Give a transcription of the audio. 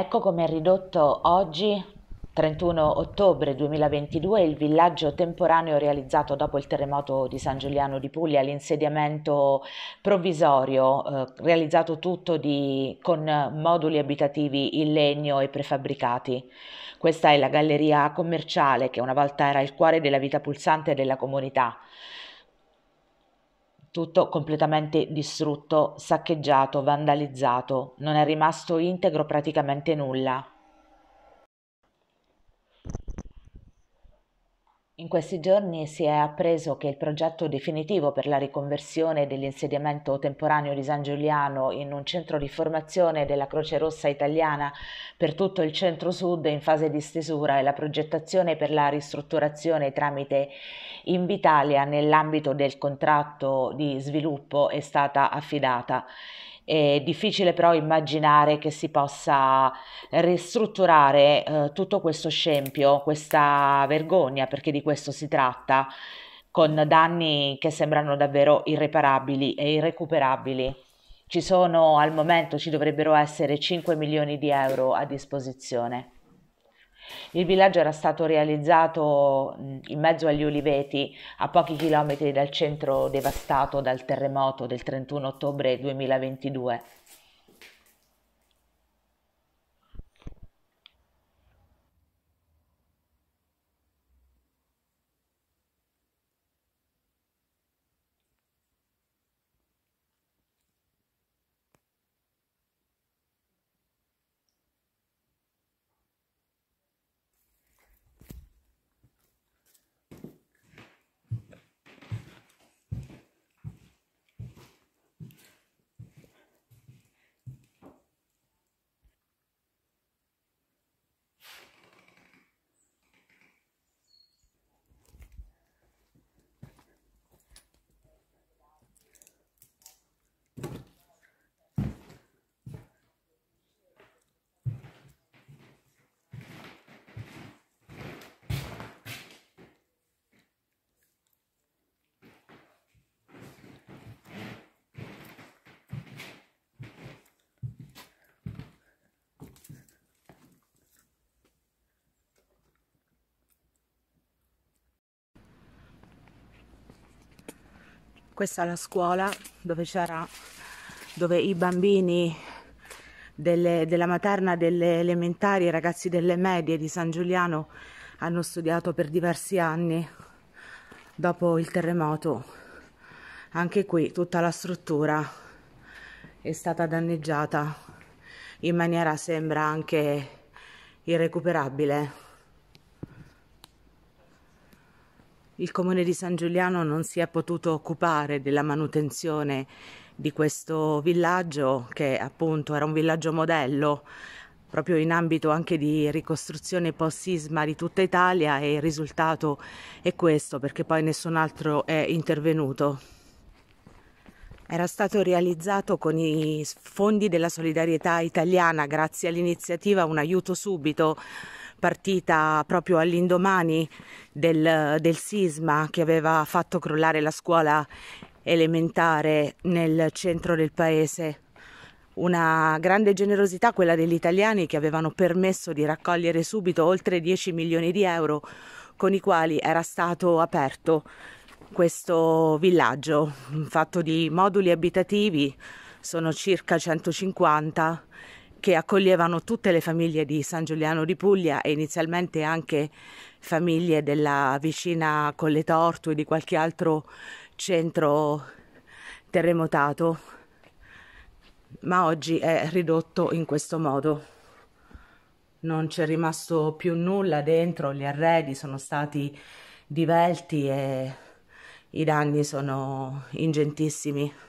Ecco come è ridotto oggi, 31 ottobre 2022, il villaggio temporaneo realizzato dopo il terremoto di San Giuliano di Puglia, l'insediamento provvisorio, eh, realizzato tutto di, con moduli abitativi in legno e prefabbricati. Questa è la galleria commerciale che una volta era il cuore della vita pulsante della comunità. Tutto completamente distrutto, saccheggiato, vandalizzato, non è rimasto integro praticamente nulla. In questi giorni si è appreso che il progetto definitivo per la riconversione dell'insediamento temporaneo di San Giuliano in un centro di formazione della Croce Rossa italiana per tutto il centro-sud è in fase di stesura e la progettazione per la ristrutturazione tramite Invitalia nell'ambito del contratto di sviluppo è stata affidata. È difficile però immaginare che si possa ristrutturare eh, tutto questo scempio, questa vergogna, perché di questo si tratta, con danni che sembrano davvero irreparabili e irrecuperabili. Ci sono al momento, ci dovrebbero essere 5 milioni di euro a disposizione. Il villaggio era stato realizzato in mezzo agli uliveti, a pochi chilometri dal centro devastato dal terremoto del 31 ottobre 2022. questa è la scuola dove c'era dove i bambini delle, della materna delle elementari, i ragazzi delle medie di San Giuliano hanno studiato per diversi anni dopo il terremoto. Anche qui tutta la struttura è stata danneggiata in maniera sembra anche irrecuperabile. il comune di San Giuliano non si è potuto occupare della manutenzione di questo villaggio che appunto era un villaggio modello proprio in ambito anche di ricostruzione post-sisma di tutta Italia e il risultato è questo perché poi nessun altro è intervenuto. Era stato realizzato con i fondi della solidarietà italiana grazie all'iniziativa Un aiuto subito partita proprio all'indomani del, del sisma che aveva fatto crollare la scuola elementare nel centro del paese una grande generosità quella degli italiani che avevano permesso di raccogliere subito oltre 10 milioni di euro con i quali era stato aperto questo villaggio fatto di moduli abitativi, sono circa 150 che accoglievano tutte le famiglie di San Giuliano di Puglia e inizialmente anche famiglie della vicina Colle Torto e di qualche altro centro terremotato, ma oggi è ridotto in questo modo. Non c'è rimasto più nulla dentro, gli arredi sono stati divelti e i danni sono ingentissimi.